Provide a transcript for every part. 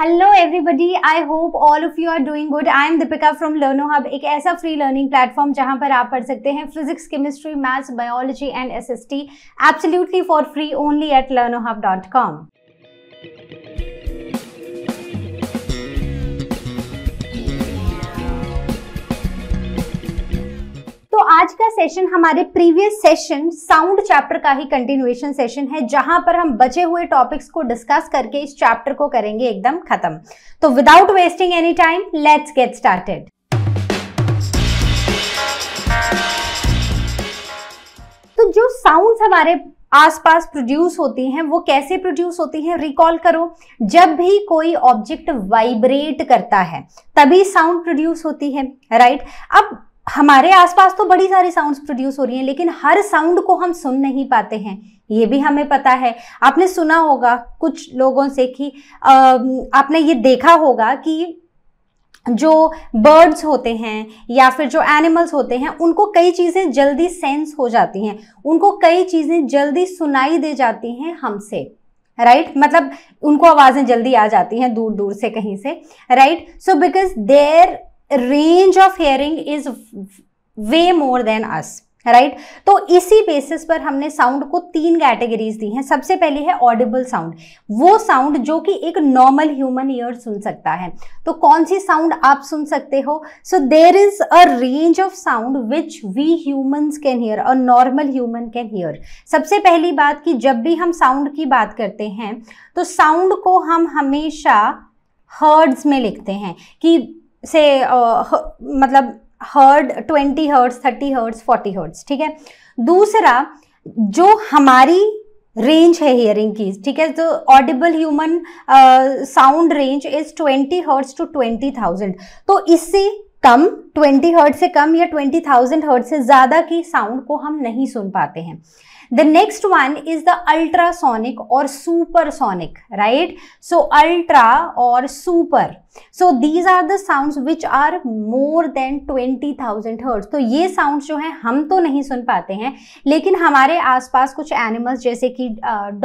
Hello everybody I hope all of you are doing good I am Deepika from Learno Hub एक ऐसा free learning platform जहां पर आप पढ़ सकते हैं physics chemistry maths biology and SST absolutely for free only at Learno Hub dot com तो आज का सेशन हमारे प्रीवियस सेशन साउंड चैप्टर का ही कंटिन्यूएशन सेशन है जहां पर हम बचे हुए टॉपिक्स को डिस्कस करके इस चैप्टर को करेंगे एकदम खत्म तो without wasting any time let's get started तो जो साउंड्स हमारे आसपास प्रोड्यूस होती हैं वो कैसे प्रोड्यूस होती हैं रिकॉल करो जब भी कोई ऑब्जेक्ट वाइब्रेट करता है तभी साउंड प्रोड्यूस होती है राइट अब हमारे आसपास तो बड़ी सारी साउंड्स प्रोड्यूस हो रही हैं लेकिन हर साउंड को हम सुन नहीं पाते हैं ये भी हमें पता है आपने सुना होगा कुछ लोगों से कि आपने ये देखा होगा कि जो बर्ड्स होते हैं या फिर जो एनिमल्स होते हैं उनको कई चीज़ें जल्दी सेंस हो जाती हैं उनको कई चीज़ें जल्दी सुनाई दे जाती हैं हमसे राइट right? मतलब उनको आवाज़ें जल्दी आ जाती हैं दूर दूर से कहीं से right so because their range of hearing is way more than us right right? तो इसी बेसिस पर हमने साउंड को तीन कैटेगरीज दी हैं सबसे पहली है ऑडिबल साउंड वो साउंड जो कि एक नॉर्मल ह्यूमन ईयर सुन सकता है तो कौन सी साउंड आप सुन सकते हो so there is a range of sound which we humans can hear और नॉर्मल ह्यूमन कैन हियर सबसे पहली बात कि जब भी हम साउंड की बात करते हैं तो साउंड को हम हमेशा हर्ड्स में लिखते हैं कि से uh, मतलब hertz twenty hertz thirty hertz forty hertz ठीक है दूसरा जो हमारी रेंज है हियरिंग की ठीक है तो audible human sound range is twenty hertz to twenty thousand तो इससे कम ट्वेंटी हर्ट से कम या ट्वेंटी थाउजेंड हर्ट से ज़्यादा की साउंड को हम नहीं सुन पाते हैं the next one is the ultrasonic और सुपरसोनिक राइट सो अल्ट्रा और super so these are the sound which are more than twenty thousand hertz तो ये साउंड जो है हम तो नहीं सुन पाते हैं लेकिन हमारे आस पास कुछ एनिमल्स जैसे कि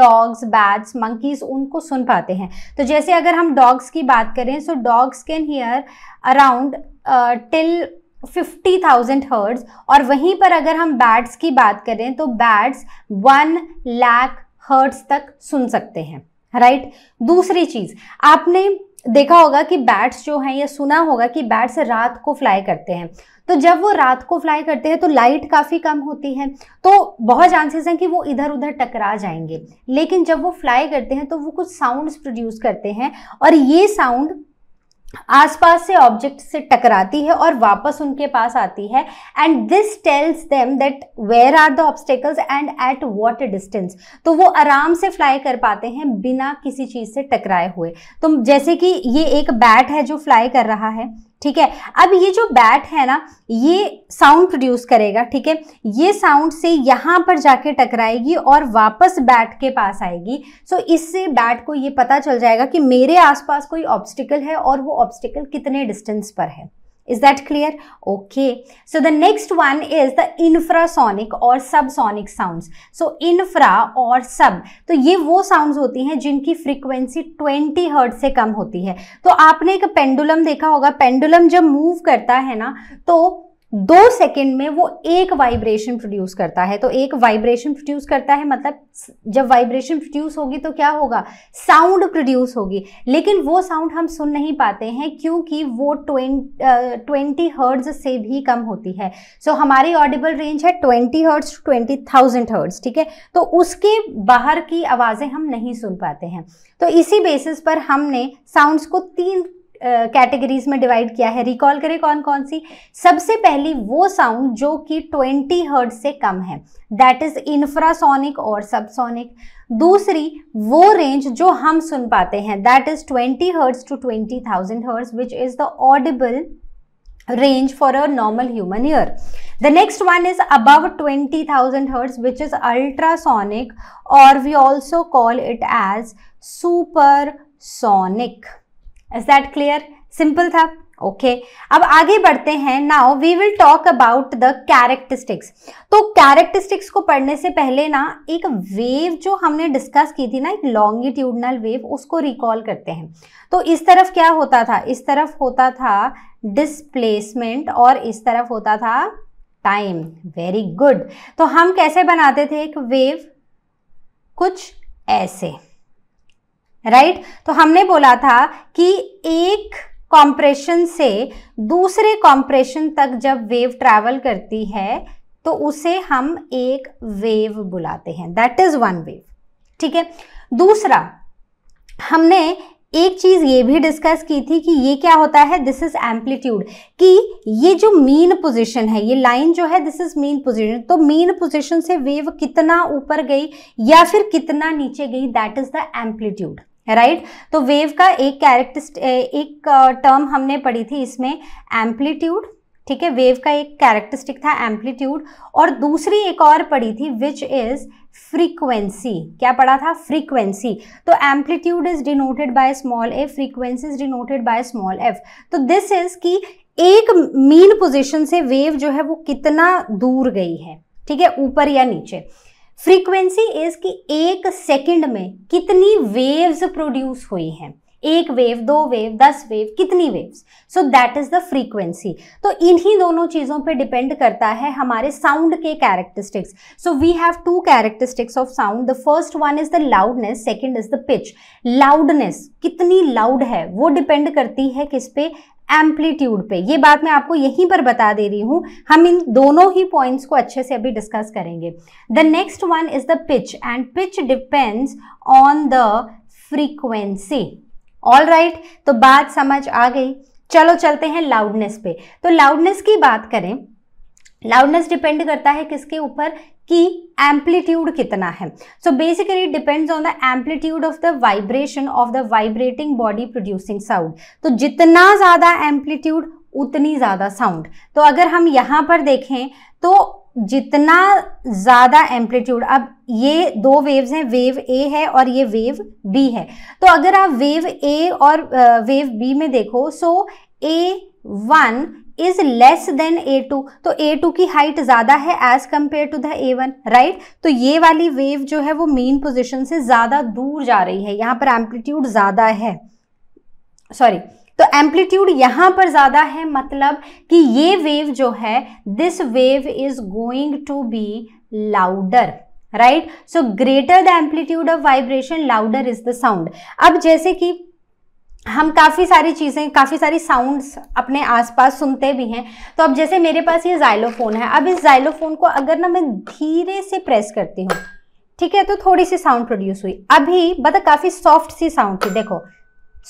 डॉग्स बैट्स मंकीज उनको सुन पाते हैं तो जैसे अगर हम डॉग्स की बात करें so dogs can hear around till fifty thousand hertz और वहीं पर अगर हम बैट्स की बात करें तो बैट्स वन लाख हर्ड्स तक सुन सकते हैं राइट right? दूसरी चीज़ आपने देखा होगा कि बैट्स जो हैं या सुना होगा कि बैट्स रात को फ्लाई करते हैं तो जब वो रात को फ्लाई करते हैं तो लाइट काफ़ी कम होती है तो बहुत चांसेस हैं कि वो इधर उधर टकरा जाएंगे लेकिन जब वो फ्लाई करते हैं तो वो कुछ साउंड्स प्रोड्यूस करते हैं और ये साउंड आसपास से ऑब्जेक्ट से टकराती है और वापस उनके पास आती है and this tells them that where are the obstacles and at what distance तो वो आराम से फ्लाई कर पाते हैं बिना किसी चीज़ से टकराए हुए तो जैसे कि ये एक बैट है जो फ्लाई कर रहा है ठीक है अब ये जो बैट है ना ये साउंड प्रोड्यूस करेगा ठीक है ये साउंड से यहां पर जाके टकराएगी और वापस बैट के पास आएगी सो इससे बैट को ये पता चल जाएगा कि मेरे आसपास कोई ऑब्स्टिकल है और वो ऑब्स्टिकल कितने डिस्टेंस पर है Is that clear? Okay. So the next one is the infrasonic or subsonic sounds. So infra or sub तो ये वो sounds होती हैं जिनकी frequency 20 hertz से कम होती है तो आपने एक pendulum देखा होगा pendulum जब move करता है ना तो दो सेकेंड में वो एक वाइब्रेशन प्रोड्यूस करता है तो एक वाइब्रेशन प्रोड्यूस करता है मतलब जब वाइब्रेशन प्रोड्यूस होगी तो क्या होगा साउंड प्रोड्यूस होगी लेकिन वो साउंड हम सुन नहीं पाते हैं क्योंकि वो ट्वेंटी हर्ड्स से भी कम होती है सो so, हमारी ऑडिबल रेंज है twenty hertz to twenty thousand hertz ठीक है तो उसके बाहर की आवाज़ें हम नहीं सुन पाते हैं तो इसी बेसिस पर हमने साउंड्स को तीन कैटेगरीज में डिवाइड किया है रिकॉल करें कौन कौन सी सबसे पहली वो साउंड जो कि 20 हर्ट से कम है दैट इज इंफ्रासोनिक और सबसोनिक दूसरी वो रेंज जो हम सुन पाते हैं that is 20 hertz to 20,000 hertz which is the audible range a normal human ear the next one is one twenty thousand 20,000 which is ultrasonic और we also call it as super sonic is that clear simple था okay okay. अब आगे बढ़ते हैं now we will talk about the characteristics तो characteristics को पढ़ने से पहले ना एक वेव जो हमने डिस्कस की थी ना एक लॉन्गिट्यूडनल वेव उसको रिकॉल करते हैं तो इस तरफ क्या होता था इस तरफ होता था डिस्प्लेसमेंट और इस तरफ होता था टाइम वेरी गुड तो हम कैसे बनाते थे एक वेव कुछ ऐसे राइट right? तो हमने बोला था कि एक कॉम्प्रेशन से दूसरे कॉम्प्रेशन तक जब वेव ट्रैवल करती है तो उसे हम एक वेव बुलाते हैं दैट इज वन वेव ठीक है दूसरा हमने एक चीज़ ये भी डिस्कस की थी कि ये क्या होता है दिस इज एम्पलीट्यूड कि ये जो मीन पोजीशन है ये लाइन जो है दिस इज मीन पोजीशन तो मीन पोजीशन से वेव कितना ऊपर गई या फिर कितना नीचे गई that is the amplitude right right? तो वेव का एक कैरेक्टर एक टर्म हमने पढ़ी थी इसमें एम्पलीट्यूड ठीक है वेव का एक कैरेक्टरिस्टिक था एम्पलीट्यूड और दूसरी एक और पढ़ी थी विच इज़ फ्रीक्वेंसी क्या पढ़ा था फ्रीक्वेंसी तो amplitude is denoted by small A frequency is denoted by small F तो दिस इज कि एक मीन पोजिशन से वेव जो है वो कितना दूर गई है ठीक है ऊपर या नीचे फ्रीक्वेंसी इज कि एक सेकंड में कितनी वेव्स प्रोड्यूस हुई हैं एक वेव दो वेव दस वेव कितनी waves so that is the frequency तो इन्हीं दोनों चीज़ों पे डिपेंड करता है हमारे साउंड के characteristics so we have two characteristics of sound the first one is the loudness second is the pitch loudness कितनी लाउड है वो डिपेंड करती है किस पे एम्पलीट्यूड पे ये बात मैं आपको यहीं पर बता दे रही हूँ हम इन दोनों ही पॉइंट्स को अच्छे से अभी डिस्कस करेंगे the next one is the pitch and pitch depends on the frequency all right तो बात समझ आ गई चलो चलते हैं लाउडनेस पे तो लाउडनेस की बात करें लाउडनेस डिपेंड करता है किसके ऊपर कि एम्पलीट्यूड कितना है so basically depends on the amplitude of the vibration of the vibrating body producing sound तो जितना ज़्यादा एम्पलीट्यूड उतनी ज़्यादा साउंड तो अगर हम यहाँ पर देखें तो जितना ज़्यादा एम्पलीट्यूड अब ये दो वेव्स हैं वेव ए है और ये वेव बी है तो अगर आप वेव ए और वेव बी में देखो so A one is less than A two तो ए टू की हाइट ज़्यादा है as compare to the A one right तो ये वाली वेव जो है वो मेन पोजिशन से ज़्यादा दूर जा रही है यहां पर एम्पलीट्यूड ज़्यादा है सॉरी तो एम्पलीट्यूड यहां पर ज़्यादा है मतलब कि ये वेव जो है this wave is going to be louder right so greater the amplitude of vibration louder is the sound अब जैसे कि हम काफ़ी सारी चीज़ें काफ़ी सारी साउंड्स अपने आसपास सुनते भी हैं तो अब जैसे मेरे पास ये जाइलोफोन है अब इस जाइलोफोन को अगर ना मैं धीरे से प्रेस करती हूँ ठीक है तो थोड़ी सी साउंड प्रोड्यूस हुई अभी मतलब काफ़ी सॉफ्ट सी साउंड थी देखो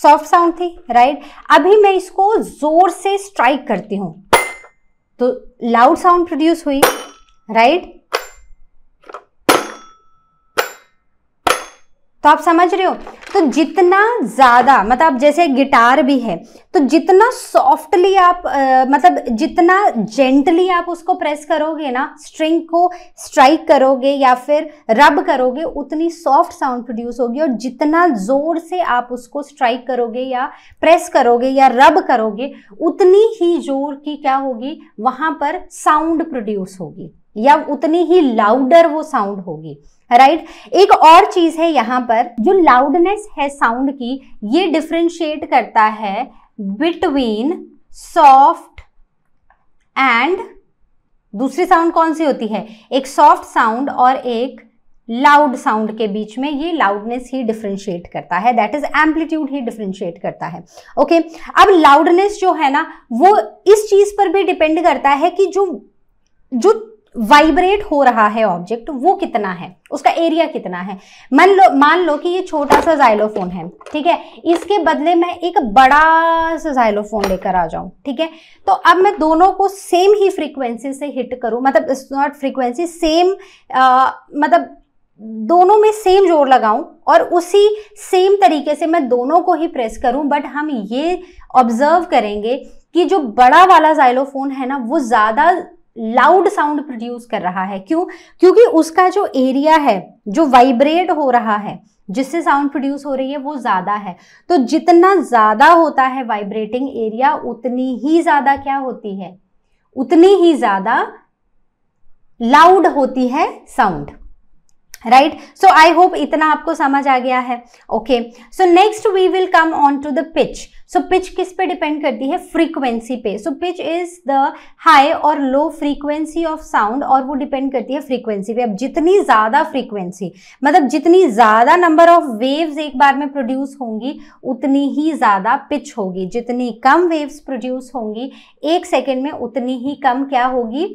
सॉफ्ट साउंड थी राइट अभी मैं इसको ज़ोर से स्ट्राइक करती हूँ तो लाउड साउंड प्रोड्यूस हुई राइट तो आप समझ रहे हो तो जितना ज़्यादा मतलब जैसे गिटार भी है तो जितना सॉफ्टली आप आ, मतलब जितना जेंटली आप उसको प्रेस करोगे ना स्ट्रिंग को स्ट्राइक करोगे या फिर रब करोगे उतनी सॉफ्ट साउंड प्रोड्यूस होगी और जितना ज़ोर से आप उसको स्ट्राइक करोगे या प्रेस करोगे या रब करोगे उतनी ही ज़ोर की क्या होगी वहाँ पर साउंड प्रोड्यूस होगी या उतनी ही लाउडर वो साउंड होगी राइट right? एक और चीज है यहां पर जो लाउडनेस है साउंड की ये डिफ्रेंशिएट करता है बिटवीन सॉफ्ट एंड दूसरी साउंड कौन सी होती है एक सॉफ्ट साउंड और एक लाउड साउंड के बीच में ये लाउडनेस ही डिफ्रेंशिएट करता है दैट इज एम्पलीट्यूड ही डिफ्रेंशिएट करता है ओके okay? अब लाउडनेस जो है ना वो इस चीज पर भी डिपेंड करता है कि जो जो वाइब्रेट हो रहा है ऑब्जेक्ट वो कितना है उसका एरिया कितना है मान लो मान लो कि ये छोटा सा जाइलोफोन है ठीक है इसके बदले मैं एक बड़ा सा जाइलोफोन लेकर आ जाऊं ठीक है तो अब मैं दोनों को सेम ही फ्रीक्वेंसी से हिट करूं मतलब इट्स नॉट फ्रीक्वेंसी सेम मतलब दोनों में सेम जोर लगाऊं और उसी सेम तरीके से मैं दोनों को ही प्रेस करूं बट हम ये ऑब्जर्व करेंगे कि जो बड़ा वाला जाइलोफोन है ना वो ज़्यादा लाउड साउंड प्रोड्यूस कर रहा है क्यों क्योंकि उसका जो एरिया है जो वाइब्रेट हो रहा है जिससे साउंड प्रोड्यूस हो रही है वो ज़्यादा है तो जितना ज़्यादा होता है वाइब्रेटिंग एरिया उतनी ही ज़्यादा क्या होती है उतनी ही ज़्यादा लाउड होती है sound right so I hope इतना आपको समझ आ गया है okay so next we will come on to the pitch so pitch किस पे डिपेंड करती है फ्रीक्वेंसी पे so pitch is the high और लो फ्रीक्वेंसी ऑफ साउंड और वो डिपेंड करती है फ्रीक्वेंसी पे अब जितनी ज़्यादा फ्रीक्वेंसी मतलब जितनी ज़्यादा नंबर ऑफ वेव्स एक बार में प्रोड्यूस होंगी उतनी ही ज़्यादा पिच होगी जितनी कम वेव्स प्रोड्यूस होंगी एक सेकेंड में उतनी ही कम क्या होगी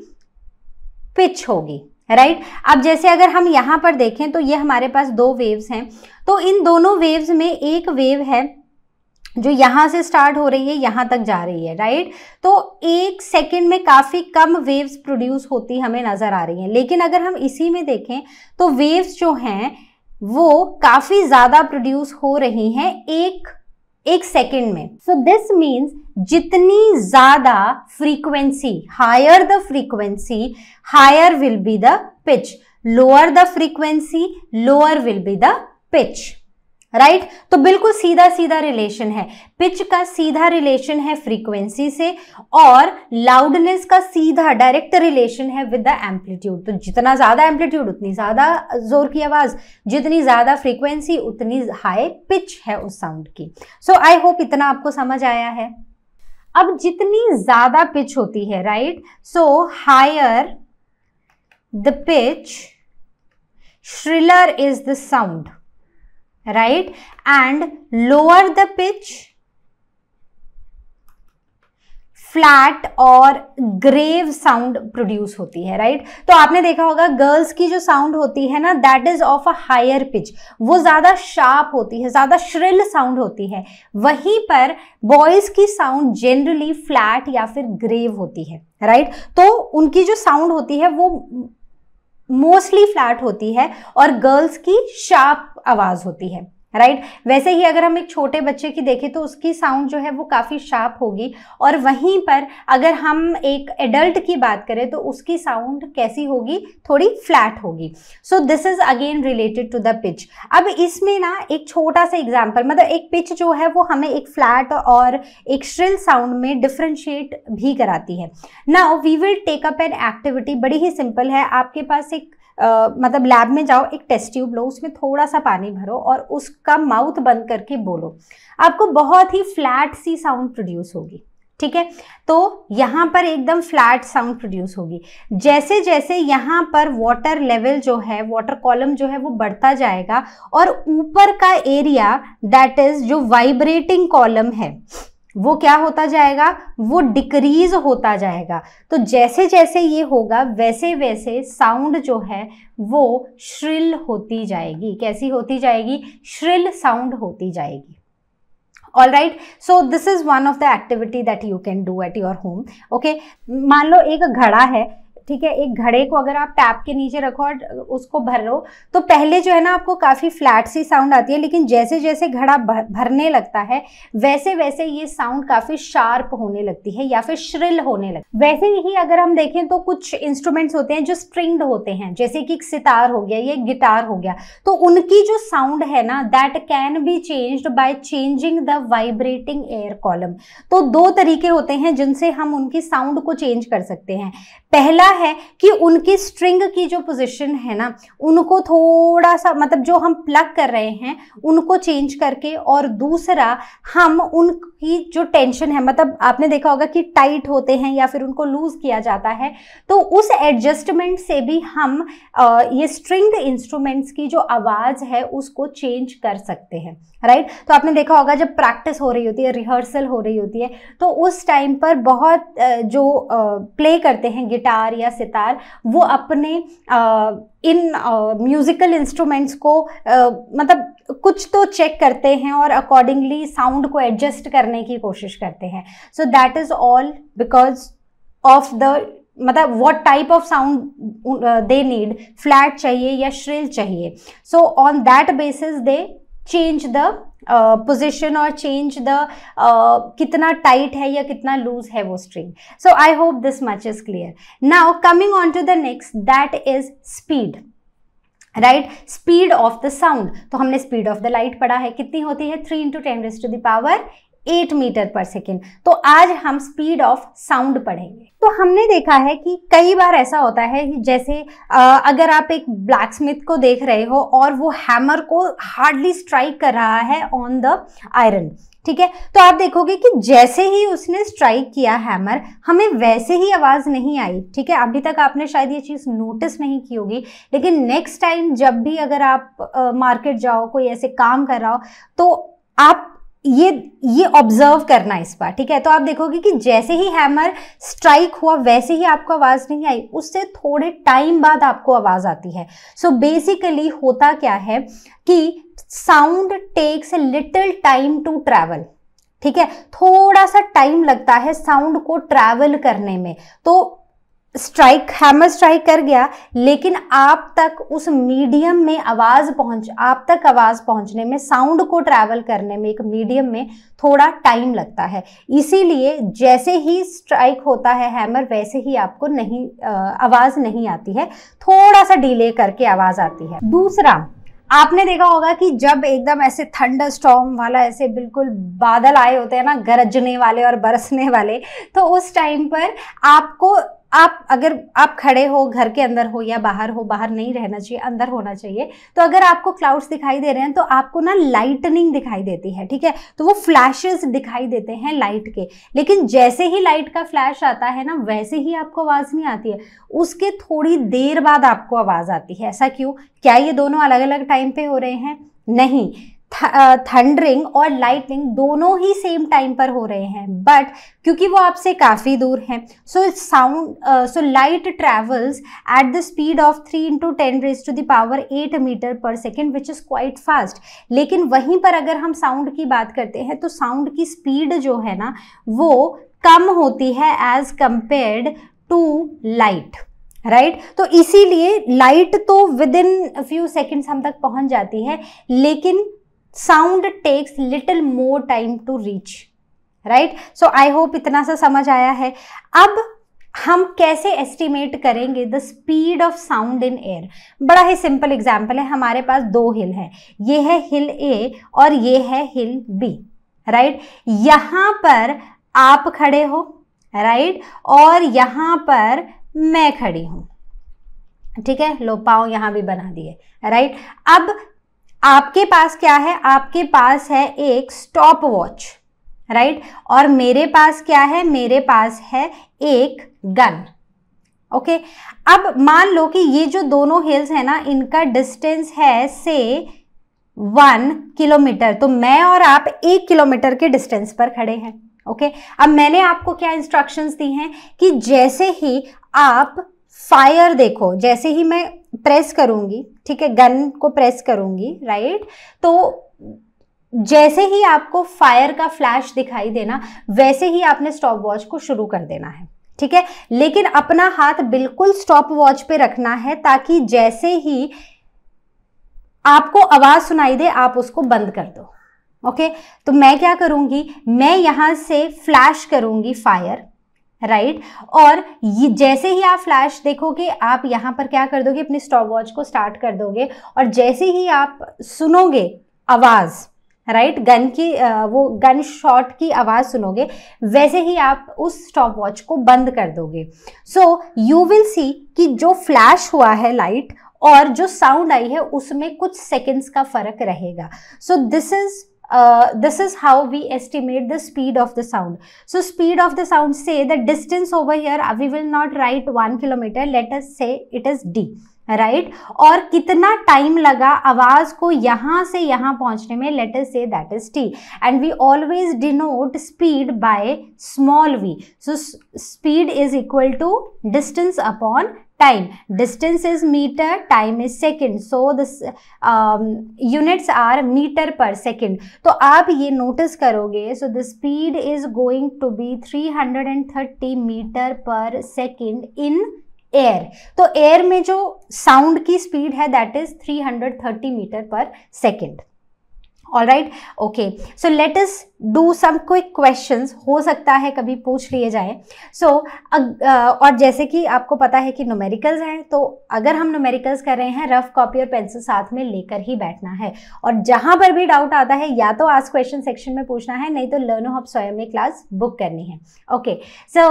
पिच होगी राइट right? अब जैसे अगर हम यहाँ पर देखें तो ये हमारे पास दो वेव्स हैं तो इन दोनों वेव्स में एक वेव है जो यहाँ से स्टार्ट हो रही है यहाँ तक जा रही है राइट तो एक सेकंड में काफ़ी कम वेव्स प्रोड्यूस होती हमें नज़र आ रही हैं लेकिन अगर हम इसी में देखें तो वेव्स जो हैं वो काफ़ी ज़्यादा प्रोड्यूस हो रही हैं एक एक सेकेंड में सो दिस मीन्स जितनी ज्यादा frequency higher the frequency higher will be the pitch lower the frequency lower will be the pitch right right? तो बिल्कुल सीधा सीधा रिलेशन है पिच का सीधा रिलेशन है फ्रीक्वेंसी से और लाउडनेस का सीधा डायरेक्ट रिलेशन है विद द एम्पलीट्यूड तो जितना ज़्यादा एम्पलीट्यूड उतनी ज़्यादा जोर की आवाज़ जितनी ज़्यादा फ्रीक्वेंसी उतनी हाई पिच है उस साउंड की सो आई होप इतना आपको समझ आया है अब जितनी ज़्यादा पिच होती है right so higher the pitch shriller is the sound right and lower the pitch flat और ग्रेव साउंड प्रोड्यूस होती है राइट right? तो आपने देखा होगा गर्ल्स की जो साउंड होती है ना that is of a higher pitch वो ज़्यादा शार्प होती है ज़्यादा श्रिल साउंड होती है वहीं पर बॉयज़ की साउंड जनरली फ्लैट या फिर ग्रेव होती है राइट right? तो उनकी जो साउंड होती है वो मोस्टली फ्लैट होती है और गर्ल्स की शार्प आवाज़ होती है राइट right? वैसे ही अगर हम एक छोटे बच्चे की देखें तो उसकी साउंड जो है वो काफ़ी शार्प होगी और वहीं पर अगर हम एक एडल्ट की बात करें तो उसकी साउंड कैसी होगी थोड़ी फ्लैट होगी so this is again related to the pitch अब इसमें ना एक छोटा सा एग्जाम्पल मतलब एक पिच जो है वो हमें एक फ्लैट और एक श्रिल साउंड में डिफ्रेंशिएट भी कराती है ना we will take up an activity बड़ी ही सिंपल है आपके पास एक आ, मतलब लैब में जाओ एक टेस्ट ट्यूब लो उसमें थोड़ा सा पानी भरो और उसका माउथ बंद करके बोलो आपको बहुत ही फ्लैट सी साउंड प्रोड्यूस होगी ठीक है तो यहाँ पर एकदम फ्लैट साउंड प्रोड्यूस होगी जैसे जैसे यहाँ पर वाटर लेवल जो है वाटर कॉलम जो है वो बढ़ता जाएगा और ऊपर का एरिया दैट इज जो वाइब्रेटिंग कॉलम है वो क्या होता जाएगा वो डिक्रीज होता जाएगा तो जैसे जैसे ये होगा वैसे वैसे साउंड जो है वो श्रिल होती जाएगी कैसी होती जाएगी श्रिल साउंड होती जाएगी all right so this is one of the activity that you can do at your home okay मान लो एक घड़ा है ठीक है एक घड़े को अगर आप टैप के नीचे रखो और उसको भर लो तो पहले जो है ना आपको काफ़ी फ्लैट सी साउंड आती है लेकिन जैसे जैसे घड़ा भरने लगता है वैसे वैसे ये साउंड काफ़ी शार्प होने लगती है या फिर श्रिल होने लगती है वैसे ही अगर हम देखें तो कुछ इंस्ट्रूमेंट्स होते हैं जो स्प्रिंग्ड होते हैं जैसे कि सितार हो गया या गिटार हो गया तो उनकी जो साउंड है ना that can be changed by changing the vibrating air column तो दो तरीके होते हैं जिनसे हम उनकी साउंड को चेंज कर सकते हैं पहला है कि उनकी स्ट्रिंग की जो पोजीशन है ना उनको थोड़ा सा मतलब जो हम प्लग कर रहे हैं उनको चेंज करके और दूसरा हम उनकी जो टेंशन है मतलब आपने देखा होगा कि टाइट होते हैं या फिर उनको लूज़ किया जाता है तो उस एडजस्टमेंट से भी हम ये स्ट्रिंग इंस्ट्रूमेंट्स की जो आवाज़ है उसको चेंज कर सकते हैं राइट right? तो आपने देखा होगा जब प्रैक्टिस हो रही होती है रिहर्सल हो रही होती है तो उस टाइम पर बहुत जो प्ले करते हैं गिटार या सितार वो अपने इन म्यूज़िकल इंस्ट्रूमेंट्स को मतलब कुछ तो चेक करते हैं और अकॉर्डिंगली साउंड को एडजस्ट करने की कोशिश करते हैं so that is all because of the मतलब what type of sound they need flat चाहिए या श्रिल चाहिए so on that basis they change the position और चेंज द कितना टाइट है या कितना लूज है वो string so I hope this much is clear now coming on to the next that is speed right speed of the sound तो हमने speed of the light पढ़ा है कितनी होती है three into ten raise to the power eight metre per second तो आज हम स्पीड ऑफ साउंड पढ़ेंगे तो हमने देखा है कि कई बार ऐसा होता है जैसे अगर आप एक ब्लैक स्मिथ को देख रहे हो और वो हैमर को हार्डली स्ट्राइक कर रहा है ऑन द आयरन ठीक है तो आप देखोगे कि जैसे ही उसने स्ट्राइक किया हैमर हमें वैसे ही आवाज़ नहीं आई ठीक है अभी तक आपने शायद ये चीज़ नोटिस नहीं की होगी लेकिन नेक्स्ट टाइम जब भी अगर आप मार्केट जाओ कोई ऐसे काम कर रहा हो तो आप ये ये ऑब्जर्व करना इस बार ठीक है तो आप देखोगे कि जैसे ही हैमर स्ट्राइक हुआ वैसे ही आपको आवाज़ नहीं आई उससे थोड़े टाइम बाद आपको आवाज़ आती है सो so बेसिकली होता क्या है कि sound takes a little time to travel ठीक है थोड़ा सा टाइम लगता है साउंड को ट्रैवल करने में तो स्ट्राइक हैमर स्ट्राइक कर गया लेकिन आप तक उस मीडियम में आवाज़ पहुंच आप तक आवाज़ पहुंचने में साउंड को ट्रैवल करने में एक मीडियम में थोड़ा टाइम लगता है इसीलिए जैसे ही स्ट्राइक होता है हैमर वैसे ही आपको नहीं आवाज़ नहीं आती है थोड़ा सा डिले करके आवाज़ आती है दूसरा आपने देखा होगा कि जब एकदम ऐसे थंडर स्टॉम वाला ऐसे बिल्कुल बादल आए होते हैं ना गरजने वाले और बरसने वाले तो उस टाइम पर आपको आप अगर आप खड़े हो घर के अंदर हो या बाहर हो बाहर नहीं रहना चाहिए अंदर होना चाहिए तो अगर आपको क्लाउड्स दिखाई दे रहे हैं तो आपको ना लाइटनिंग दिखाई देती है ठीक है तो वो फ्लैशेस दिखाई देते हैं लाइट के लेकिन जैसे ही लाइट का फ्लैश आता है ना वैसे ही आपको आवाज़ नहीं आती है उसके थोड़ी देर बाद आपको आवाज़ आती है ऐसा क्यों क्या ये दोनों अलग अलग टाइम पर हो रहे हैं नहीं थंडरिंग uh, और लाइटनिंग दोनों ही सेम टाइम पर हो रहे हैं बट क्योंकि वो आपसे काफ़ी दूर हैं so sound so light travels at the speed of three into ten raise to the power eight metre per second which is quite fast लेकिन वहीं पर अगर हम साउंड की बात करते हैं तो साउंड की स्पीड जो है ना वो कम होती है as compared to light right right? तो इसीलिए लाइट तो विद इन फ्यू सेकेंड्स हम तक पहुंच जाती है लेकिन sound takes little more time to reach right so I hope इतना सा समझ आया है अब हम कैसे एस्टिमेट करेंगे the speed of sound in air बड़ा ही सिंपल एग्जाम्पल है हमारे पास दो हिल है ये है हिल ए और ये है हिल बी राइट यहां पर आप खड़े हो राइट और यहां पर मैं खड़ी हूं ठीक है लो पाओ यहां भी बना दिए राइट अब आपके पास क्या है आपके पास है एक स्टॉप वॉच राइट और मेरे पास क्या है मेरे पास है एक गन ओके अब मान लो कि ये जो दोनों हिल्स है ना इनका डिस्टेंस है से वन किलोमीटर तो मैं और आप एक किलोमीटर के डिस्टेंस पर खड़े हैं ओके okay? अब मैंने आपको क्या इंस्ट्रक्शंस दी हैं कि जैसे ही आप फायर देखो जैसे ही मैं प्रेस करूंगी ठीक है गन को प्रेस करूंगी राइट तो जैसे ही आपको फायर का फ्लैश दिखाई देना वैसे ही आपने स्टॉप वॉच को शुरू कर देना है ठीक है लेकिन अपना हाथ बिल्कुल स्टॉप वॉच पे रखना है ताकि जैसे ही आपको आवाज सुनाई दे आप उसको बंद कर दो ओके तो मैं क्या करूंगी मैं यहां से फ्लैश करूंगी फायर राइट right? और ये जैसे ही आप फ्लैश देखोगे आप यहाँ पर क्या कर दोगे अपनी स्टॉप वॉच को स्टार्ट कर दोगे और जैसे ही आप सुनोगे आवाज़ राइट right? गन की वो गन शॉट की आवाज़ सुनोगे वैसे ही आप उस स्टॉप वॉच को बंद कर दोगे सो यू विल सी कि जो फ्लैश हुआ है लाइट और जो साउंड आई है उसमें कुछ सेकंड्स का फ़र्क रहेगा so this is Uh, this is how we estimate the speed of the sound. So speed of the sound say the distance over here uh, we will not write 1 kilometer let us say it is d right or kitna time laga awaaz ko yahan se yahan let us say that is t and we always denote speed by small v so speed is equal to distance upon time distance is meter time is second so this um, units are meter per second तो आप ये notice करोगे so the speed is going to be 330 meter per second in air तो air में जो sound की speed है that is 330 metre per second all right okay so let us do some quick question हो सकता है कभी पूछ लिए जाए सो so, और जैसे कि आपको पता है कि नोमेरिकल्स हैं तो अगर हम नोमेरिकल्स कर रहे हैं रफ कॉपी और पेंसिल साथ में लेकर ही बैठना है और जहां पर भी डाउट आता है या तो आज क्वेश्चन सेक्शन में पूछना है नहीं तो लर्नो हम स्वयं में क्लास बुक करनी है okay so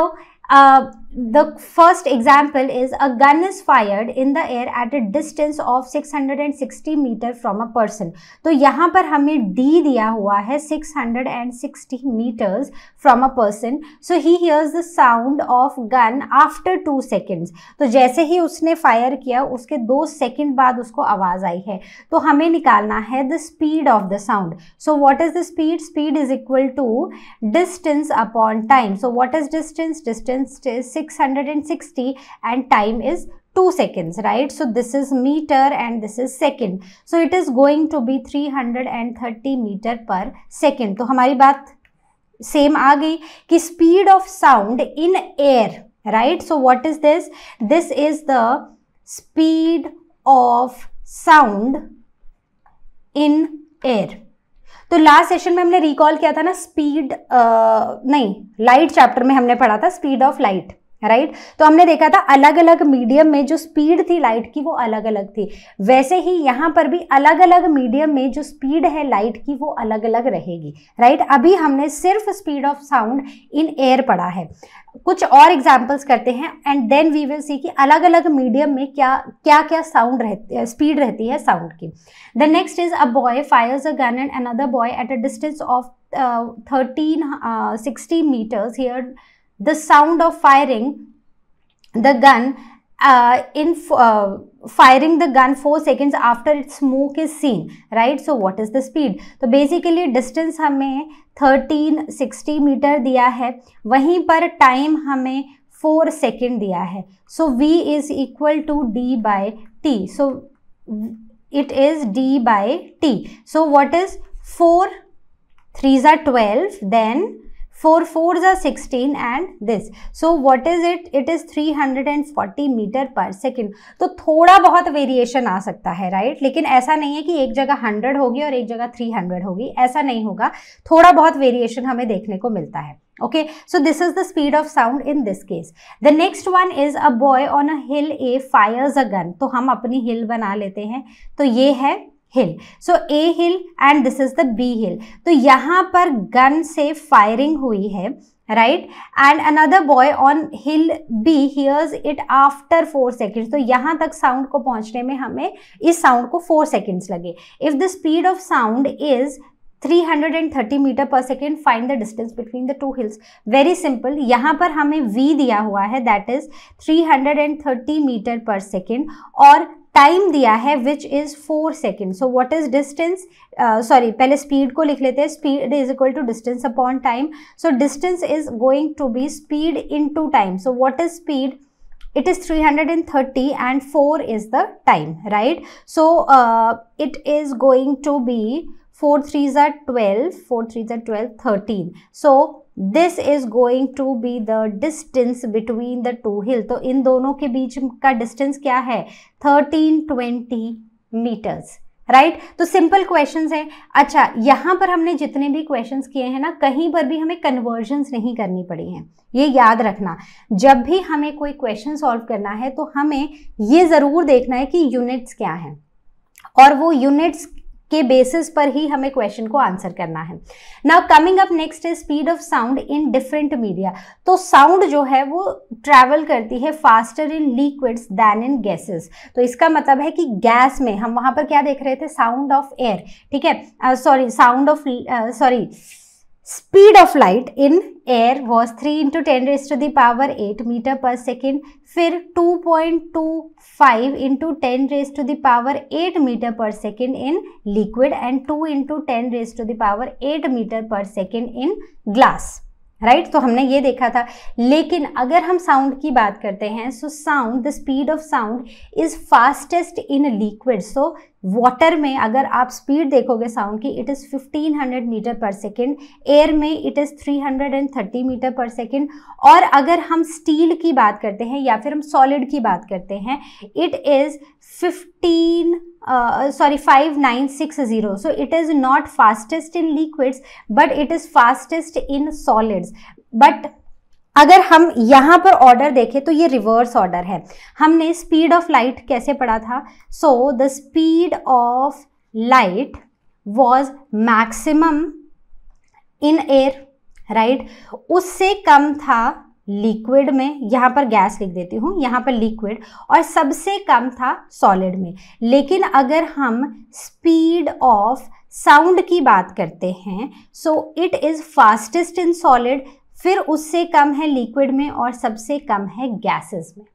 Uh, the first example is a gun is fired in the air at a distance of 660 metre from a person तो यहाँ पर हमें डी दिया हुआ है 660 metres from a person so he hears the sound of gun after two seconds तो जैसे ही उसने फायर किया उसके दो सेकेंड बाद उसको आवाज़ आई है तो हमें निकालना है the speed of the sound so what is the speed speed is equal to distance upon time so what is distance distance distance is 660 and time is 2 seconds right so this is meter and this is second so it is going to be 330 meter per second so hamari baat same aage ki speed of sound in air right so what is this this is the speed of sound in air तो last session में हमने recall किया था ना speed नहीं light chapter में हमने पढ़ा था speed of light right right? तो हमने देखा था अलग अलग मीडियम में जो स्पीड थी लाइट की वो अलग अलग थी वैसे ही यहाँ पर भी अलग अलग मीडियम में जो स्पीड है लाइट की वो अलग अलग रहेगी राइट right? अभी हमने सिर्फ speed of sound in air पढ़ा है कुछ और एग्जाम्पल्स करते हैं and then we will see कि अलग अलग मीडियम में क्या क्या क्या साउंड रहती स्पीड रहती है साउंड की the next is a boy fires a gun and another boy at a distance of thirteen sixty metres hear the sound of firing the gun uh, in uh, firing the gun 4 seconds after its smoke is seen right so what is the speed So basically distance hame 13 meter metre दिया है वहीं time hame 4 second second दिया So v is equal to d by t So it is d by t. So what is 4, 3s are 12, then four four are sixteen and this so what is it it is three hundred and forty metre per second तो थोड़ा बहुत variation आ सकता है right right? लेकिन ऐसा नहीं है कि एक जगह हंड्रेड होगी और एक जगह थ्री हंड्रेड होगी ऐसा नहीं होगा थोड़ा बहुत वेरिएशन हमें देखने को मिलता है okay so this is the speed of sound in this case the next one is a boy on a hill A fires a gun तो हम अपनी हिल बना लेते हैं तो ये है hill so A hill and this is the B hill तो यहाँ पर गन से फायरिंग हुई है right and another boy on hill B hears it after four seconds तो यहाँ तक साउंड को पहुँचने में हमें इस साउंड को फोर सेकेंड्स लगे if the speed of sound is 330 metre per second find the distance between the two hills very simple यहाँ पर हमें v दिया हुआ है that is 330 metre per second और टाइम दिया है which is four second so what is distance sorry पहले स्पीड को लिख लेते हैं speed is equal to distance upon time so distance is going to B speed into time so what is speed it is three hundred and thirty and four is the time right so it is going to be four three are twelve four three are twelve thirteen so this is going to be the distance between the two hill तो इन दोनों के बीच का distance क्या है thirteen twenty metres right right? तो simple question है अच्छा यहां पर हमने जितने भी क्वेश्चन किए हैं ना कहीं पर भी हमें कन्वर्जन्स नहीं करनी पड़ी हैं ये याद रखना जब भी हमें कोई क्वेश्चन सॉल्व करना है तो हमें ये ज़रूर देखना है कि यूनिट्स क्या हैं और वो यूनिट्स के बेसिस पर ही हमें क्वेश्चन को आंसर करना है नाउ कमिंग अप नेक्स्ट है speed of sound in different media तो साउंड जो है वो ट्रैवल करती है faster in liquids than in gases तो इसका मतलब है कि गैस में हम वहां पर क्या देख रहे थे साउंड ऑफ एयर ठीक है sorry sound of sorry Speed of light in air was 3 into 10 raised to the power 8 meter per second, फिर 2.25 into 10 raised to the power 8 meter per second in liquid and 2 into 10 raised to the power 8 meter per second in glass. Right right? तो हमने ये देखा था लेकिन अगर हम sound की बात करते हैं so sound the speed of sound is fastest in liquid so water में अगर आप स्पीड देखोगे साउंड की it is 1500 metre per second air में it is 330 metre per second और अगर हम स्टील की बात करते हैं या फिर हम सॉलिड की बात करते हैं it is 15 sorry five nine six zero so it is not fastest in liquids but it is fastest in solids but अगर हम यहाँ पर ऑर्डर देखें तो ये रिवर्स ऑर्डर है हमने स्पीड ऑफ लाइट कैसे पढ़ा था so the speed of light was maximum in air right उससे कम था लिक्विड में यहाँ पर गैस लिख देती हूँ यहाँ पर लिक्विड और सबसे कम था सॉलिड में लेकिन अगर हम स्पीड ऑफ साउंड की बात करते हैं so it is fastest in solid फिर उससे कम है लिक्विड में और सबसे कम है गैसेस में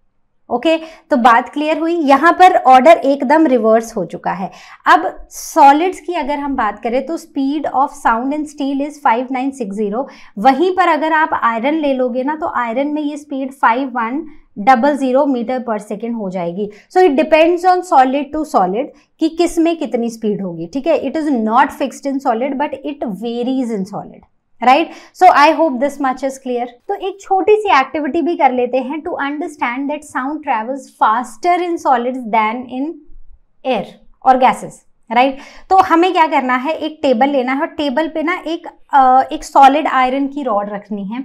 ओके okay, तो बात क्लियर हुई यहाँ पर ऑर्डर एकदम रिवर्स हो चुका है अब सॉलिड्स की अगर हम बात करें तो speed of sound and steel is 5960 वहीं पर अगर आप आयरन ले लोगे ना तो आयरन में ये speed 5100 double zero metre per second हो जाएगी so it depends on solid to solid कि किस में कितनी स्पीड होगी ठीक है it is not fixed in solid but it varies in solid right so I hope this much is clear तो एक छोटी सी एक्टिविटी भी कर लेते हैं to understand that sound travels faster in solid than in air और gases right right? तो हमें क्या करना है एक टेबल लेना है और टेबल पे ना एक आ, एक सॉलिड आयरन की रॉड रखनी है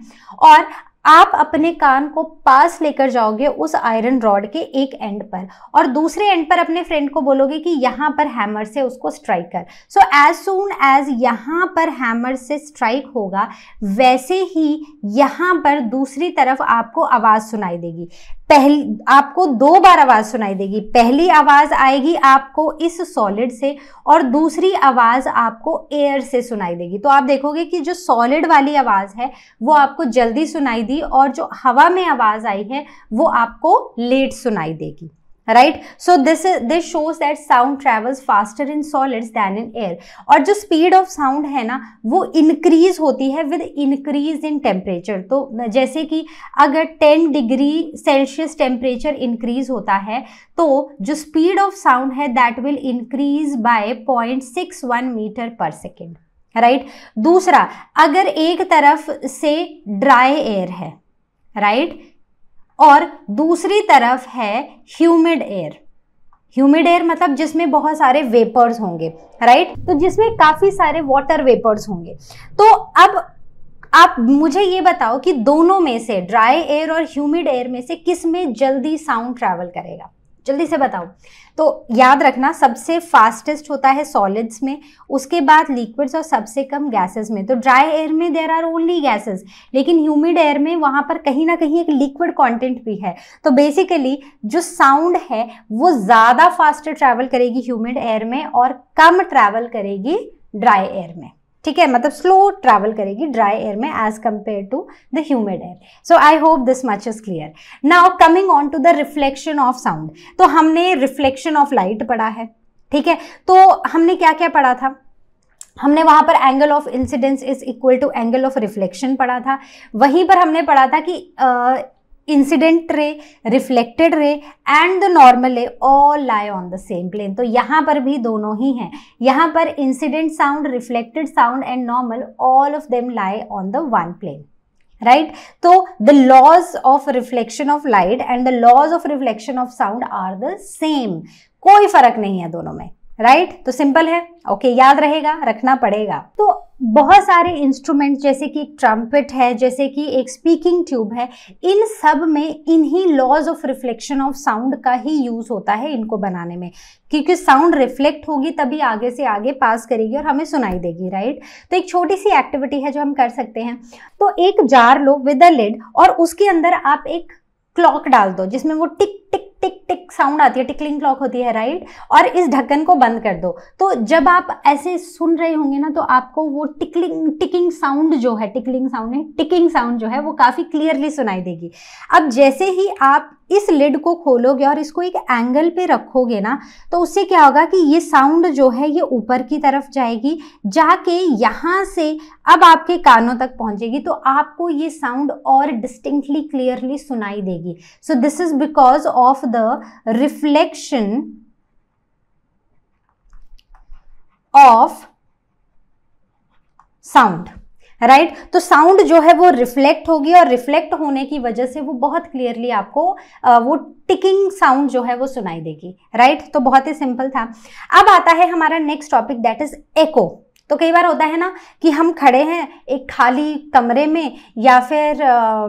और आप अपने कान को पास लेकर जाओगे उस आयरन रॉड के एक एंड पर और दूसरे एंड पर अपने फ्रेंड को बोलोगे कि यहाँ पर हैमर से उसको स्ट्राइक कर सो एज सुन एज यहाँ पर हैमर से स्ट्राइक होगा वैसे ही यहाँ पर दूसरी तरफ आपको आवाज़ सुनाई देगी पहली आपको दो बार आवाज़ सुनाई देगी पहली आवाज़ आएगी आपको इस सॉलिड से और दूसरी आवाज़ आपको एयर से सुनाई देगी तो आप देखोगे कि जो सॉलिड वाली आवाज़ है वो आपको जल्दी सुनाई दी और जो हवा में आवाज़ आई है वो आपको लेट सुनाई देगी right so this this shows that sound travels faster in solids than in air और जो स्पीड ऑफ साउंड है ना वो इंक्रीज होती है विद इंक्रीज इन टेम्परेचर तो जैसे कि अगर 10 डिग्री सेल्सियस टेम्परेचर इंक्रीज होता है तो जो स्पीड ऑफ साउंड है that will increase by 0.61 metre per second right दूसरा अगर एक तरफ से ड्राई एयर है राइट right? और दूसरी तरफ है ह्यूमिड एयर ह्यूमिड एयर मतलब जिसमें बहुत सारे वेपर्स होंगे राइट तो जिसमें काफ़ी सारे वाटर वेपर्स होंगे तो अब आप मुझे ये बताओ कि दोनों में से ड्राई एयर और ह्यूमिड एयर में से किस में जल्दी साउंड ट्रैवल करेगा जल्दी से बताओ तो याद रखना सबसे फास्टेस्ट होता है सॉलिड्स में उसके बाद लिक्विड्स और सबसे कम गैसेस में तो ड्राई एयर में देर आर ओनली गैसेस लेकिन ह्यूमिड एयर में वहाँ पर कहीं ना कहीं एक लिक्विड कंटेंट भी है तो बेसिकली जो साउंड है वो ज़्यादा फास्ट ट्रैवल करेगी ह्यूमिड एयर में और कम ट्रैवल करेगी ड्राई एयर में ठीक है मतलब स्लो ट्रैवल करेगी ड्राई एयर में as compare to the humid air so I hope this much is clear now coming on to the reflection of sound तो हमने रिफ्लेक्शन ऑफ लाइट पढ़ा है ठीक है तो हमने क्या क्या पढ़ा था हमने वहाँ पर angle of incidence is equal to angle of reflection पढ़ा था वहीं पर हमने पढ़ा था कि incident ray reflected ray and the normal ray all lie on the same plane तो यहाँ पर भी दोनों ही हैं यहाँ पर incident sound reflected sound and normal all of them lie on the one plane right तो the laws of reflection of light and the laws of reflection of sound are the same कोई फर्क नहीं है दोनों में right तो simple है okay याद रहेगा रखना पड़ेगा तो बहुत सारे इंस्ट्रूमेंट जैसे कि एक ट्रम्पेट है जैसे कि एक स्पीकिंग ट्यूब है इन सब में इन्हीं laws of reflection of sound का ही यूज़ होता है इनको बनाने में क्योंकि साउंड रिफ्लेक्ट होगी तभी आगे से आगे पास करेगी और हमें सुनाई देगी राइट तो एक छोटी सी एक्टिविटी है जो हम कर सकते हैं तो एक जार लो विद अ लिड और उसके अंदर आप एक क्लॉक डाल दो जिसमें वो टिक टिक टिक टिक साउंड आती है टिकलिंग क्लॉक होती है राइट और इस ढक्कन को बंद कर दो तो जब आप ऐसे सुन रहे होंगे ना तो आपको वो टिकलिंग टिकिंग साउंड जो है टिकलिंग साउंड है टिकिंग साउंड जो है वो काफ़ी क्लियरली सुनाई देगी अब जैसे ही आप इस लिड को खोलोगे और इसको एक एंगल पे रखोगे ना तो उससे क्या होगा कि ये साउंड जो है ये ऊपर की तरफ जाएगी जाके यहाँ से अब आपके कानों तक पहुँचेगी तो आपको ये साउंड और डिस्टिंक्टली क्लियरली सुनाई देगी so this is because of the reflection of sound right right? तो साउंड जो है वो रिफ्लेक्ट होगी और रिफ्लेक्ट होने की वजह से वो बहुत क्लियरली आपको आ, वो टिकिंग साउंड जो है वो सुनाई देगी राइट right? तो बहुत ही सिंपल था अब आता है हमारा next topic that is echo तो कई बार होता है ना कि हम खड़े हैं एक खाली कमरे में या फिर आ,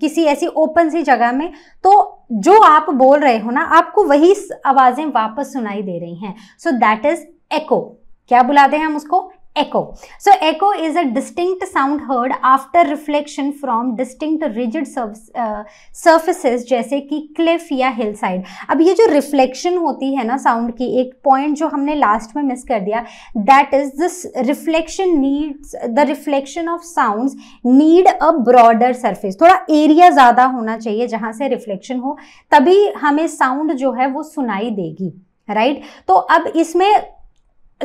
किसी ऐसी ओपन सी जगह में तो जो आप बोल रहे हो ना आपको वही आवाज़ें वापस सुनाई दे रही हैं सो दैट इज़ एको क्या बुलाते हैं हम उसको echo. So echo is a distinct sound heard after reflection from distinct rigid surface, uh, surfaces jaise ki cliff ya hillside ab ye jo reflection hoti hai na sound ki ek point jo humne last mein miss kar diya that is this reflection needs the reflection of sounds need a broader surface. thoda area zyada hona chahiye jahan se reflection ho tabhi hame sound jo hai wo sunai degi right right? तो अब इसमें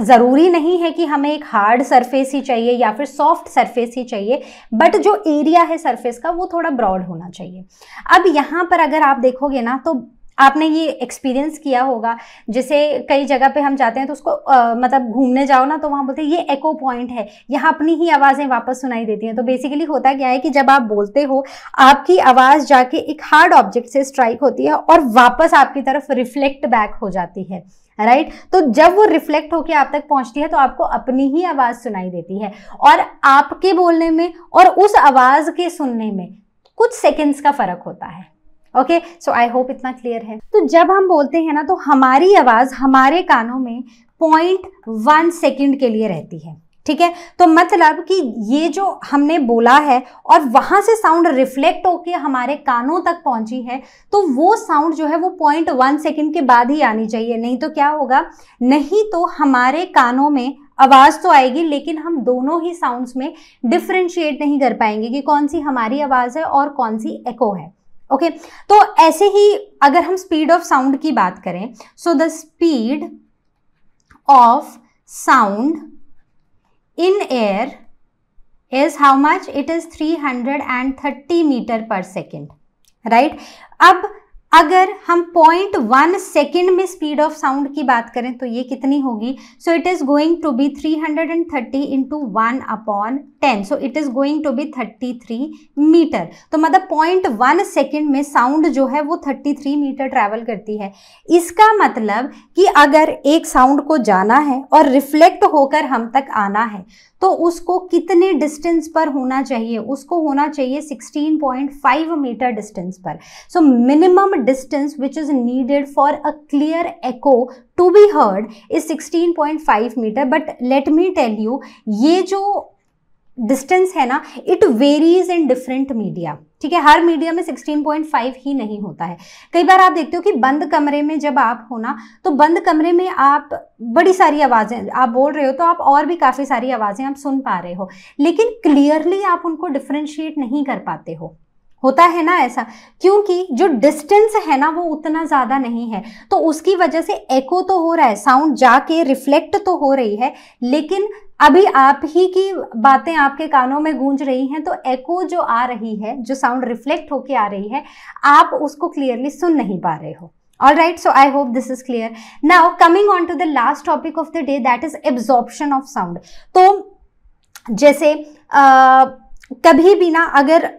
ज़रूरी नहीं है कि हमें एक hard surface ही चाहिए या फिर सॉफ्ट सरफेस ही चाहिए बट जो एरिया है सरफेस का वो थोड़ा ब्रॉड होना चाहिए अब यहाँ पर अगर आप देखोगे ना तो आपने ये एक्सपीरियंस किया होगा जैसे कई जगह पे हम जाते हैं तो उसको आ, मतलब घूमने जाओ ना तो वहाँ बोलते हैं ये एको पॉइंट है यहाँ अपनी ही आवाज़ें वापस सुनाई देती हैं तो बेसिकली होता क्या है कि जब आप बोलते हो आपकी आवाज़ जाके एक हार्ड ऑब्जेक्ट से स्ट्राइक होती है और वापस आपकी तरफ रिफ्लेक्ट बैक हो जाती है राइट right? तो जब वो रिफ्लेक्ट होकर आप तक पहुंचती है तो आपको अपनी ही आवाज़ सुनाई देती है और आपके बोलने में और उस आवाज़ के सुनने में कुछ सेकेंड्स का फ़र्क होता है ओके सो आई होप इतना क्लियर है तो जब हम बोलते हैं ना तो हमारी आवाज़ हमारे कानों में पॉइंट वन सेकेंड के लिए रहती है ठीक है तो मतलब कि ये जो हमने बोला है और वहां से साउंड रिफ्लेक्ट होके हमारे कानों तक पहुंची है तो वो साउंड जो है वो पॉइंट वन सेकेंड के बाद ही आनी चाहिए नहीं तो क्या होगा नहीं तो हमारे कानों में आवाज़ तो आएगी लेकिन हम दोनों ही साउंड्स में डिफ्रेंशिएट नहीं कर पाएंगे कि कौन सी हमारी आवाज़ है और कौन सी एको है ओके तो ऐसे ही अगर हम स्पीड ऑफ साउंड की बात करें so the speed of sound in air is how much? It is 330 meter per second, right? Now. अगर हम पॉइंट वन सेकेंड में स्पीड ऑफ साउंड की बात करें तो ये कितनी होगी so it is going to be three hundred and thirty into one upon ten so it is going to be thirty three metre तो मतलब पॉइंट वन सेकेंड में साउंड जो है वो थर्टी थ्री मीटर ट्रैवल करती है इसका मतलब कि अगर एक साउंड को जाना है और रिफ्लेक्ट होकर हम तक आना है तो उसको कितने डिस्टेंस पर होना चाहिए उसको होना चाहिए 16.5 मीटर डिस्टेंस पर so minimum distance which is needed for a clear echo to be heard is 16.5 meter but let me tell you ये जो डिस्टेंस है ना it varies in different media ठीक है हर मीडिया में 16.5 ही नहीं होता है कई बार आप देखते हो कि बंद कमरे में जब आप हो ना तो बंद कमरे में आप बड़ी सारी आवाज़ें आप बोल रहे हो तो आप और भी काफ़ी सारी आवाज़ें आप सुन पा रहे हो लेकिन क्लियरली आप उनको डिफ्रेंशिएट नहीं कर पाते हो होता है ना ऐसा क्योंकि जो डिस्टेंस है ना वो उतना ज़्यादा नहीं है तो उसकी वजह से एको तो हो रहा है साउंड जाके रिफ्लेक्ट तो हो रही है लेकिन अभी आप ही की बातें आपके कानों में गूंज रही हैं तो एको जो आ रही है जो साउंड रिफ्लेक्ट होके आ रही है आप उसको क्लियरली सुन नहीं पा रहे हो all right so I hope this is clear now coming on to the last topic of the day that is absorption of sound तो जैसे आ, कभी भी ना अगर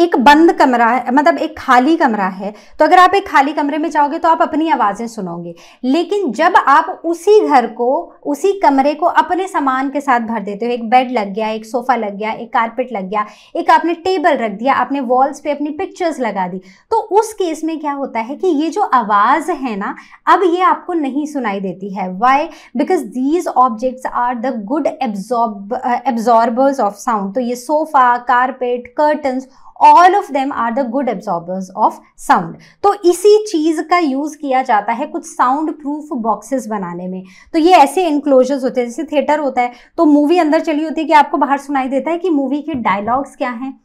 एक बंद कमरा है मतलब एक खाली कमरा है तो अगर आप एक खाली कमरे में जाओगे तो आप अपनी आवाज़ें सुनोगे लेकिन जब आप उसी घर को उसी कमरे को अपने सामान के साथ भर देते हो एक बेड लग गया एक सोफ़ा लग गया एक कारपेट लग गया एक आपने टेबल रख दिया आपने वॉल्स पे अपनी पिक्चर्स लगा दी तो उस केस में क्या होता है कि ये जो आवाज़ है ना अब ये आपको नहीं सुनाई देती है why because these objects are the good absorb absorbers of sound तो ये sofa carpet curtains all of them are the good absorbers of sound तो इसी चीज़ का यूज़ किया जाता है कुछ साउंड प्रूफ बॉक्सेस बनाने में तो ये ऐसे इनक्लोजर्स होते हैं जैसे थिएटर होता है तो मूवी अंदर चली होती है कि आपको बाहर सुनाई देता है कि मूवी के डायलॉग्स क्या हैं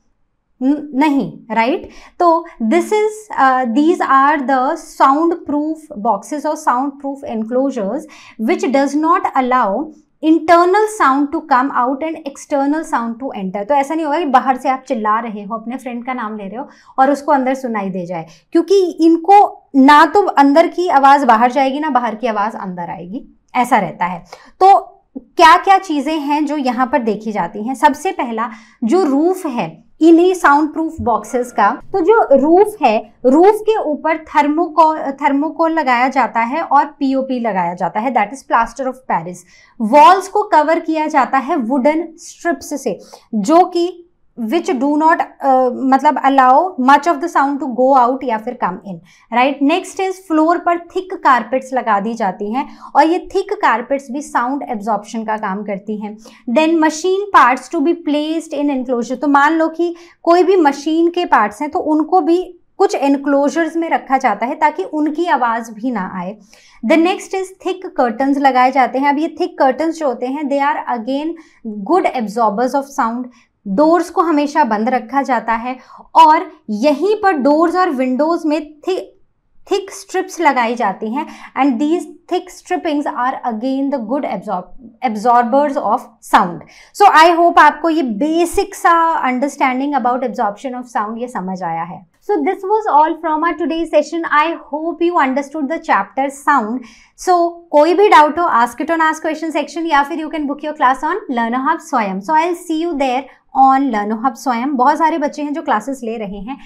नहीं राइट तो this is these are the sound proof boxes और sound proof enclosures which does not allow internal sound to come out and external sound to enter तो ऐसा नहीं होगा कि बाहर से आप चिल्ला रहे हो अपने फ्रेंड का नाम ले रहे हो और उसको अंदर सुनाई दे जाए क्योंकि इनको ना तो अंदर की आवाज़ बाहर जाएगी ना बाहर की आवाज़ अंदर आएगी ऐसा रहता है तो क्या क्या चीज़ें हैं जो यहाँ पर देखी जाती हैं सबसे पहला जो रूफ है इन्हीं साउंड प्रूफ बॉक्सेस का तो जो रूफ है रूफ के ऊपर थर्मोकोल थर्मोकोल लगाया जाता है और पीओपी लगाया जाता है that is plaster of Paris walls को कवर किया जाता है वुडन स्ट्रिप्स से जो कि विच डू नॉट मतलब allow much of the sound to go out या फिर come in right next is floor पर थिक कारपेट्स लगा दी जाती हैं और ये थिक कारपेट्स भी साउंड एब्जॉर्प्शन का काम करती हैं then machine parts to be placed in enclosure तो मान लो कि कोई भी मशीन के पार्ट्स हैं तो उनको भी कुछ एनक्लोजर्स में रखा जाता है ताकि उनकी आवाज़ भी ना आए the next is thick curtains लगाए जाते हैं अब ये थिक कर्टन्स जो होते हैं they are again good absorbers of sound doors को हमेशा बंद रखा जाता है और यहीं पर डोर्स और विंडोज में थिक थिक स्ट्रिप्स लगाई जाती हैं and these thick strippings are again the good absorbers of sound so I hope आपको ये बेसिक सा understanding about absorption of sound ये समझ आया है so this was all from our today session I hope you understood the chapter sound so कोई भी doubt हो ask it on ask question section या फिर you can book your class on learnohub स्वयं so I L see you there on learnohub स्वयं बहुत सारे बच्चे हैं जो क्लासेस ले रहे हैं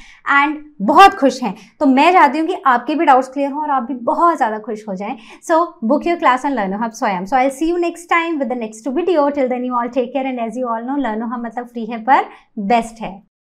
एंड बहुत खुश हैं तो मैं चाहती हूँ कि आपके भी डाउट्स क्लियर हों और आप भी बहुत ज़्यादा खुश हो जाएं so book your class on learnohub स्वयं so I see you next time with the next video till then you all take care and as you all know learnohub मतलब फ्री है पर best है